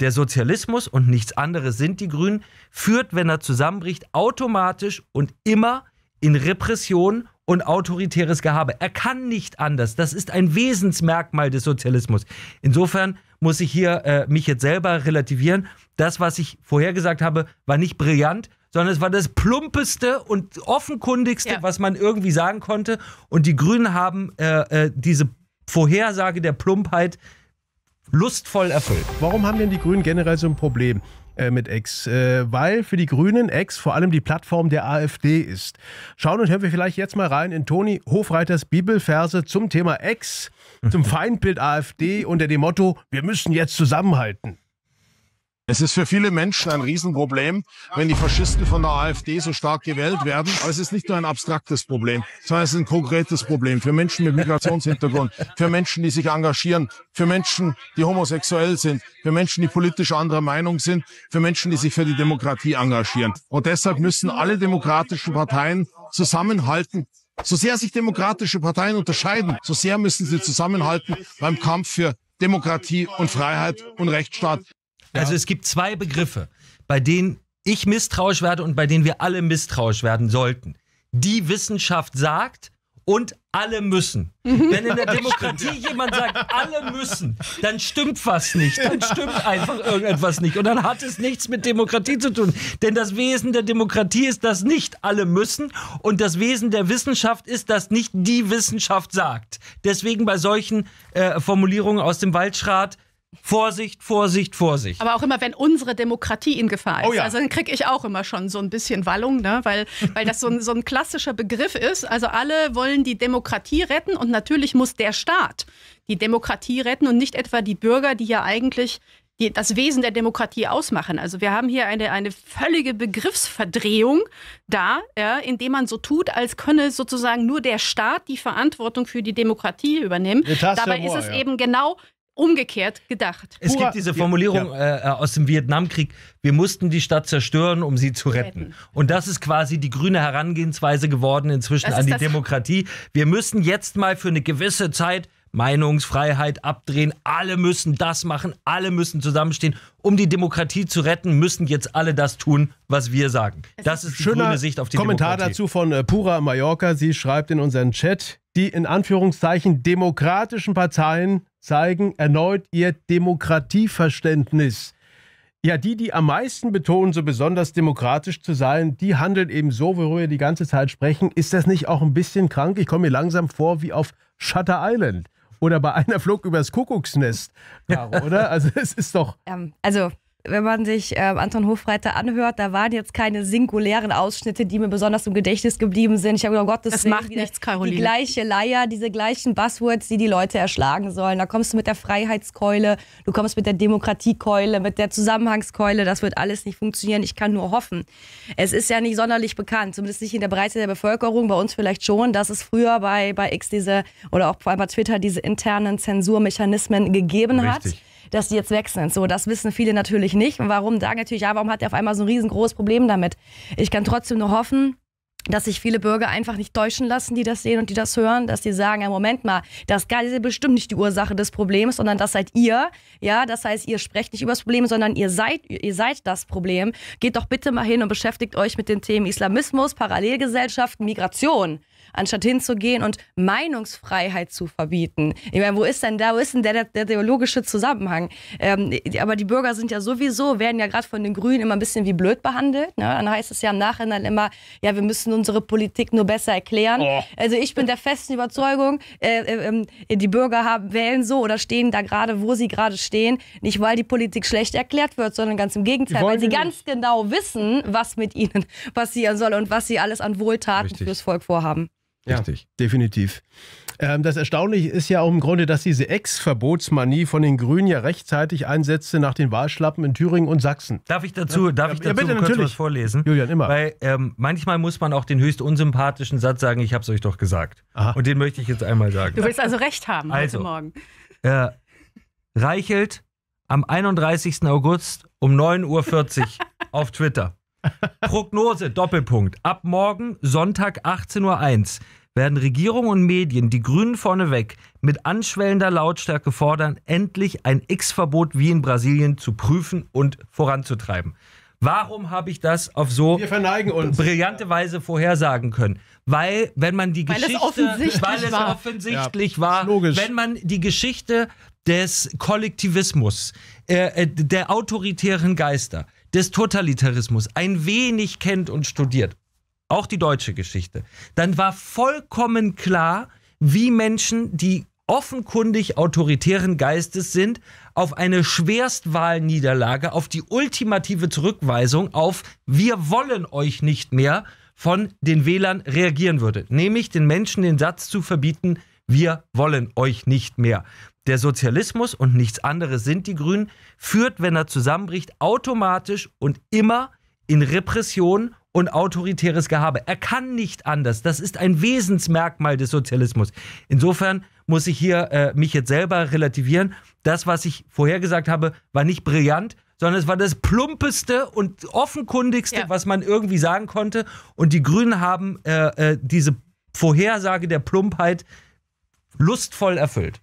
Der Sozialismus und nichts anderes sind die Grünen, führt, wenn er zusammenbricht, automatisch und immer in Repression und autoritäres Gehabe. Er kann nicht anders. Das ist ein Wesensmerkmal des Sozialismus. Insofern muss ich hier äh, mich jetzt selber relativieren. Das, was ich vorher gesagt habe, war nicht brillant, sondern es war das plumpeste und offenkundigste, ja. was man irgendwie sagen konnte. Und die Grünen haben äh, äh, diese Vorhersage der Plumpheit lustvoll erfüllt. Warum haben denn die Grünen generell so ein Problem? Äh, mit Ex, äh, weil für die Grünen Ex vor allem die Plattform der AfD ist. Schauen und hören wir vielleicht jetzt mal rein in Toni Hofreiters Bibelverse zum Thema Ex, zum Feindbild AfD unter dem Motto, wir müssen jetzt zusammenhalten. Es ist für viele Menschen ein Riesenproblem, wenn die Faschisten von der AfD so stark gewählt werden. Aber es ist nicht nur ein abstraktes Problem, sondern es ist ein konkretes Problem für Menschen mit Migrationshintergrund, für Menschen, die sich engagieren, für Menschen, die homosexuell sind, für Menschen, die politisch anderer Meinung sind, für Menschen, die sich für die Demokratie engagieren. Und deshalb müssen alle demokratischen Parteien zusammenhalten so sehr sich demokratische Parteien unterscheiden, so sehr müssen sie zusammenhalten beim Kampf für Demokratie und Freiheit und Rechtsstaat. Also es gibt zwei Begriffe, bei denen ich misstrauisch werde und bei denen wir alle misstrauisch werden sollten. Die Wissenschaft sagt und alle müssen. Mhm. Wenn in der Demokratie stimmt, ja. jemand sagt, alle müssen, dann stimmt was nicht. Dann stimmt einfach irgendetwas nicht. Und dann hat es nichts mit Demokratie zu tun. Denn das Wesen der Demokratie ist, dass nicht alle müssen. Und das Wesen der Wissenschaft ist, dass nicht die Wissenschaft sagt. Deswegen bei solchen äh, Formulierungen aus dem Waldschrat Vorsicht, Vorsicht, Vorsicht. Aber auch immer, wenn unsere Demokratie in Gefahr oh ist. Oh ja. Also dann kriege ich auch immer schon so ein bisschen Wallung, ne? weil, weil das so ein, so ein klassischer Begriff ist. Also alle wollen die Demokratie retten und natürlich muss der Staat die Demokratie retten und nicht etwa die Bürger, die ja eigentlich die, das Wesen der Demokratie ausmachen. Also wir haben hier eine, eine völlige Begriffsverdrehung da, ja, indem man so tut, als könne sozusagen nur der Staat die Verantwortung für die Demokratie übernehmen. Dabei ist es ja. eben genau umgekehrt gedacht. Es gibt diese Formulierung ja. Äh, äh, aus dem Vietnamkrieg, wir mussten die Stadt zerstören, um sie zu retten. retten. Und das ist quasi die grüne Herangehensweise geworden inzwischen an die Demokratie. Wir müssen jetzt mal für eine gewisse Zeit Meinungsfreiheit abdrehen. Alle müssen das machen, alle müssen zusammenstehen. Um die Demokratie zu retten, müssen jetzt alle das tun, was wir sagen. Das ist die grüne Sicht auf die Kommentar Demokratie. dazu von äh, Pura Mallorca. Sie schreibt in unseren Chat, die in Anführungszeichen demokratischen Parteien zeigen erneut ihr Demokratieverständnis. Ja, die, die am meisten betonen, so besonders demokratisch zu sein, die handeln eben so, worüber wir die ganze Zeit sprechen. Ist das nicht auch ein bisschen krank? Ich komme mir langsam vor wie auf Shutter Island oder bei einer Flug übers Kuckucksnest, Caro, oder? Also es ist doch. Ähm, also wenn man sich äh, Anton Hofreiter anhört, da waren jetzt keine singulären Ausschnitte, die mir besonders im Gedächtnis geblieben sind. Ich habe gedacht, oh Gott, das macht nichts, Caroline. Die gleiche Leier, diese gleichen Buzzwords, die die Leute erschlagen sollen. Da kommst du mit der Freiheitskeule, du kommst mit der Demokratiekeule, mit der Zusammenhangskeule. Das wird alles nicht funktionieren. Ich kann nur hoffen. Es ist ja nicht sonderlich bekannt, zumindest nicht in der Breite der Bevölkerung, bei uns vielleicht schon, dass es früher bei, bei X diese oder auch vor allem bei Twitter diese internen Zensurmechanismen gegeben Richtig. hat dass die jetzt weg sind. So, das wissen viele natürlich nicht. Und warum sagen natürlich, ja, warum hat er auf einmal so ein riesengroßes Problem damit? Ich kann trotzdem nur hoffen, dass sich viele Bürger einfach nicht täuschen lassen, die das sehen und die das hören, dass die sagen, ja, Moment mal, das ist bestimmt nicht die Ursache des Problems, sondern das seid ihr. Ja, das heißt, ihr sprecht nicht über das Problem, sondern ihr seid, ihr seid das Problem. Geht doch bitte mal hin und beschäftigt euch mit den Themen Islamismus, Parallelgesellschaften, Migration anstatt hinzugehen und Meinungsfreiheit zu verbieten. Ich meine, wo ist denn da, wo ist denn der, der theologische Zusammenhang? Ähm, aber die Bürger sind ja sowieso, werden ja gerade von den Grünen immer ein bisschen wie blöd behandelt. Ne? Dann heißt es ja im Nachhinein immer, ja, wir müssen unsere Politik nur besser erklären. Oh. Also ich bin der festen Überzeugung, äh, äh, ähm, die Bürger haben, wählen so oder stehen da gerade, wo sie gerade stehen. Nicht, weil die Politik schlecht erklärt wird, sondern ganz im Gegenteil, weil sie nicht. ganz genau wissen, was mit ihnen passieren soll und was sie alles an Wohltaten Richtig. fürs Volk vorhaben. Richtig. Ja, definitiv. Ähm, das Erstaunliche ist ja auch im Grunde, dass diese Ex-Verbotsmanie von den Grünen ja rechtzeitig einsetzte nach den Wahlschlappen in Thüringen und Sachsen. Darf ich dazu, ja, darf ich dazu ja, bitte, kurz natürlich. was vorlesen? Julian, immer. Weil ähm, manchmal muss man auch den höchst unsympathischen Satz sagen, ich hab's euch doch gesagt. Aha. Und den möchte ich jetzt einmal sagen. Du willst also recht haben also, heute Morgen. Äh, Reichelt am 31. August um 9.40 Uhr auf Twitter. Prognose, Doppelpunkt. Ab morgen, Sonntag 18.01 Uhr, werden Regierung und Medien, die Grünen vorneweg, mit anschwellender Lautstärke fordern, endlich ein X-Verbot wie in Brasilien zu prüfen und voranzutreiben. Warum habe ich das auf so brillante Weise vorhersagen können? Weil, wenn man die weil Geschichte, es weil es offensichtlich, war, ja, war wenn man die Geschichte des Kollektivismus, äh, äh, der autoritären Geister, des Totalitarismus ein wenig kennt und studiert, auch die deutsche Geschichte, dann war vollkommen klar, wie Menschen, die offenkundig autoritären Geistes sind, auf eine Schwerstwahlniederlage, auf die ultimative Zurückweisung, auf wir wollen euch nicht mehr von den Wählern reagieren würde. Nämlich den Menschen den Satz zu verbieten, wir wollen euch nicht mehr. Der Sozialismus und nichts anderes sind die Grünen, führt, wenn er zusammenbricht, automatisch und immer in Repression und autoritäres Gehabe. Er kann nicht anders. Das ist ein Wesensmerkmal des Sozialismus. Insofern muss ich hier äh, mich jetzt selber relativieren. Das, was ich vorher gesagt habe, war nicht brillant, sondern es war das plumpeste und offenkundigste, ja. was man irgendwie sagen konnte. Und die Grünen haben äh, äh, diese Vorhersage der Plumpheit äh, lustvoll erfüllt.